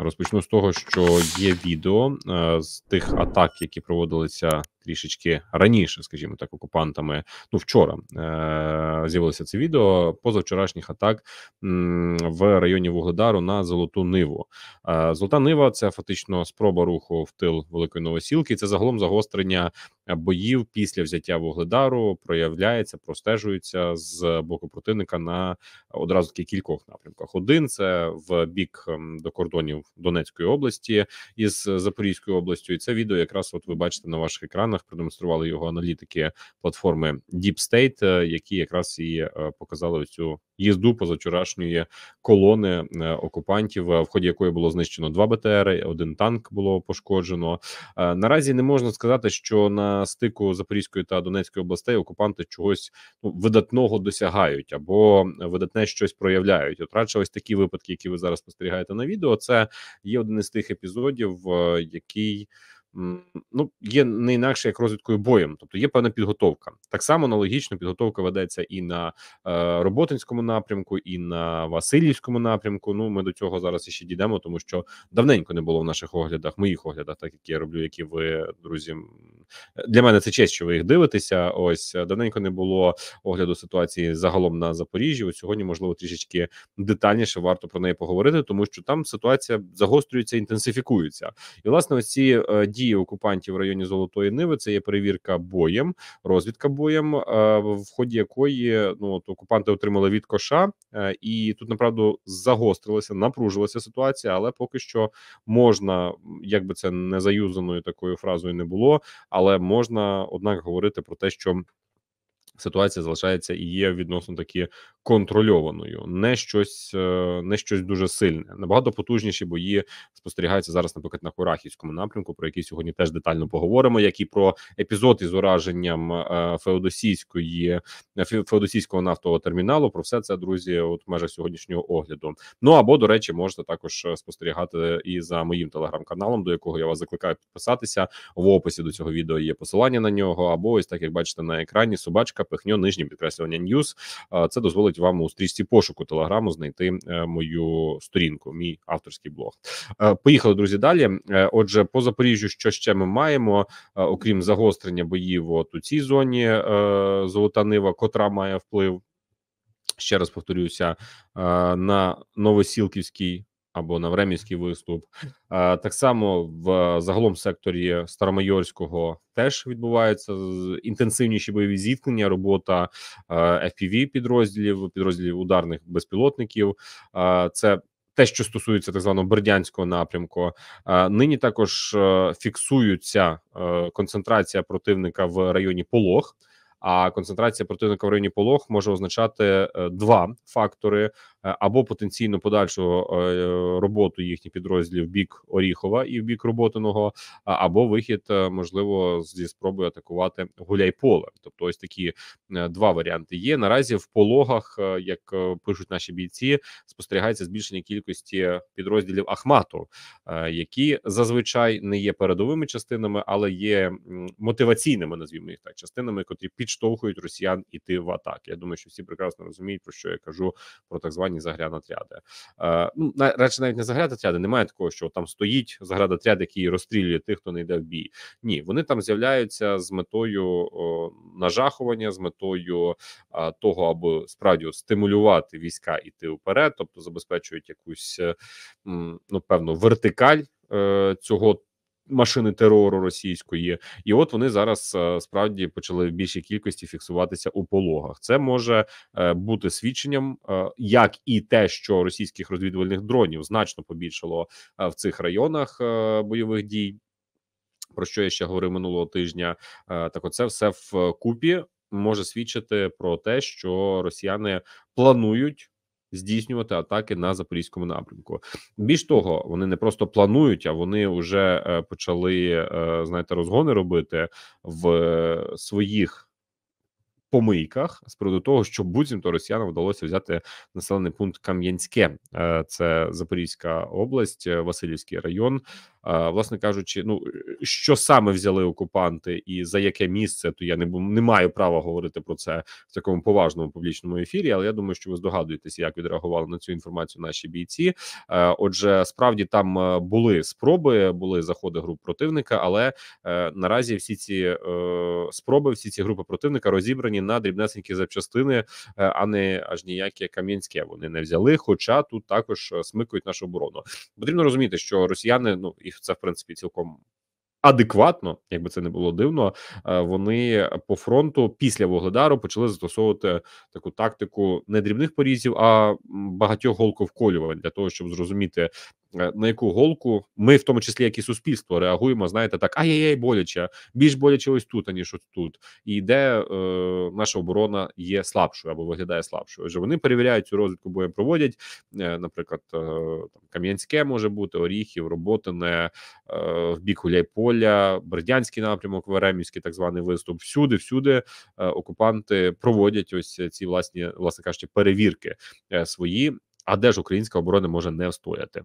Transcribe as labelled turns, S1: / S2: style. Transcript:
S1: Розпочну з того, що є відео е, з тих атак, які проводилися трішечки раніше, скажімо так, окупантами. Ну вчора е- з'явилося це відео позавчорашніх атак в районі Вугледару на Золоту Ниву. Е, Золота Нива це фактично спроба руху в тил Великої Новосілки. Це загалом загострення боїв після взяття Вугледару. Проявляється, простежується з боку противника на одразу таки кількох напрямках. Один це в бік до кордонів Донецької області із Запорізькою областю. І це відео якраз от ви бачите на ваших екранах даних продемонстрували його аналітики платформи Deep State, е, які якраз і е, показали цю їзду позавчорашньої колони е, окупантів, в ході якої було знищено два БТР, один танк було пошкоджено. Наразі не можна сказати, що на стику Запорізької та Донецької областей окупанти чогось ну, видатного досягають або видатне щось проявляють. От радше ось такі випадки, які ви зараз спостерігаєте на відео, це є один із тих епізодів, який ну є не інакше як розвідкою боєм, тобто є певна підготовка. Так само аналогічно підготовка ведеться і на е, роботинському напрямку, і на Васильівському напрямку. Ну ми до цього зараз іще дійдемо, тому що давненько не було в наших оглядах, моїх оглядах, так як я роблю, які ви друзі для мене це честь, що ви їх дивитеся. Ось е, давненько не було огляду ситуації загалом на Запоріжжі. Ось сьогодні можливо трішечки детальніше варто про неї поговорити, тому що там ситуація загострюється інтенсифікується, і власне ці дії е, дії окупантів в районі Золотої Ниви. Це є перевірка боєм, розвідка боєм, е, в ході якої ну от окупанти отримали від коша, е, і тут направду загострилася, напружилася ситуація, але поки що можна, якби це не заюзаною такою фразою не було, але можна однак говорити про те, що. Ситуація залишається і є відносно такі контрольованою, не щось е, не щось дуже сильне. Набагато потужніші бої спостерігаються зараз, наприклад, на Курахівському напрямку, про який сьогодні теж детально поговоримо. як і про епізод із ураженням е, феодосійської е, феодосійського нафтового терміналу. Про все це друзі, от в межах сьогоднішнього огляду. Ну або до речі, можете також спостерігати і за моїм телеграм-каналом, до якого я вас закликаю підписатися. В описі до цього відео є посилання на нього. Або ось так як бачите на екрані, собачка пихньо нижнє підкреслення. Ньюс це дозволить дозволить вам у стрісті пошуку телеграму знайти е, мою сторінку, мій авторський блог. Е, поїхали, друзі. Далі. Е, отже, по Запоріжжю, що ще ми маємо, окрім загострення боїв от у цій зоні золота нива, котра має вплив. Ще раз повторюся на Новосілківській або на Времівський виступ. Е, так само в загалом секторі Старомайорського теж відбуваються інтенсивніші бойові зіткнення, робота е, fpv підрозділів, підрозділів ударних безпілотників. Е, це те, що стосується так званого бердянського напрямку, нині також фіксуються концентрація противника в районі Полог. А концентрація противника в районі полог може означати два фактори: Е, або потенційно подальшу е, роботу їхніх підрозділів в бік Оріхова і в бік роботиного, або вихід е, можливо зі спробою атакувати Гуляйполе. Тобто, ось такі два варіанти є. Наразі в пологах, як пишуть наші бійці, спостерігається збільшення кількості підрозділів Ахмату, які зазвичай не є передовими частинами, але є мотиваційними, назвімо їх так, частинами, котрі підштовхують росіян іти в атаки. Я думаю, що всі прекрасно розуміють, про що я кажу про так звані стані загранотряди. Е, ну радше навіть не загранотряди, немає такого, що там стоїть заградотряд, який розстрілює тих, хто не йде в бій. Ні, вони там з'являються з метою нажахування, з метою того, аби справді стимулювати війська іти вперед, тобто забезпечують якусь ну певну вертикаль. Е, цього машини терору російської, і от вони зараз е, справді почали в більшій кількості фіксуватися у пологах. Це може е, бути свідченням, е, як і те, що російських розвідувальних дронів значно побільшало в цих районах бойових дій. Про що я ще говорив минулого тижня, так оце все в купі може свідчити про те, що росіяни планують здійснювати атаки на запорізькому напрямку. Більш того, вони не просто планують, а вони вже е, почали е, знаєте розгони робити в е, своїх помийках з приводу того, що буцімто росіянам вдалося взяти населений пункт Кам'янське, е, це Запорізька область, е, Васильівський район. Е, власне кажучи, ну що саме взяли окупанти, і за яке місце, то я не не маю права говорити про це в такому поважному публічному ефірі. Але я думаю, що ви здогадуєтеся, як відреагували на цю інформацію наші бійці. Отже, справді там були спроби, були заходи груп противника, але наразі всі ці спроби, всі ці групи противника розібрані розібрані на дрібнесенькі запчастини, е, а не аж ніякі кам'янське вони не взяли. Хоча тут також е, смикують нашу оборону. Потрібно розуміти, що росіяни, ну і це в принципі цілком адекватно, якби це не було дивно, е, вони по фронту після Вогледару почали застосовувати таку тактику не дрібних порізів, а багатьох голковколювань для того, щоб зрозуміти е, на яку голку ми, в тому числі як і суспільство, реагуємо. Знаєте, так ай-яй-яй, боляче більш боляче ось тут аніж ось тут, і де е, наша оборона є слабшою або виглядає слабшою. Отже, вони перевіряють цю розвідку, бо проводять, е, наприклад, е, там Кам'янське може бути Оріхів, Роботине, Е, в бік Гуляйполя, Бердянський напрямок, Веремівський, так званий виступ. Всюди, всюди е, окупанти проводять ось ці власні, власне кажучи, перевірки е, свої. А де ж українська оборона може не встояти?